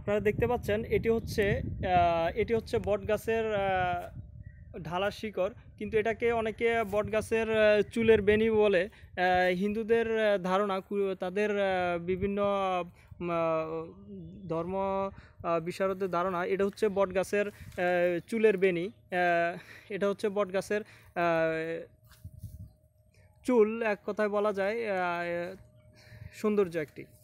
আপনারা দেখতে পাচ্ছেন এটি হচ্ছে এটি হচ্ছে বট গাছের ঢালার শিকড় কিন্তু এটাকে অনেকে বট গাছের চুলের বেনি বলে হিন্দুদের ধারণা তাদের বিভিন্ন ধর্ম বিশারদের ধারণা এটা হচ্ছে বট গাছের চুলের বেনি এটা হচ্ছে বট গাছের চুল এক কথায় বলা যায় সৌন্দর্য একটি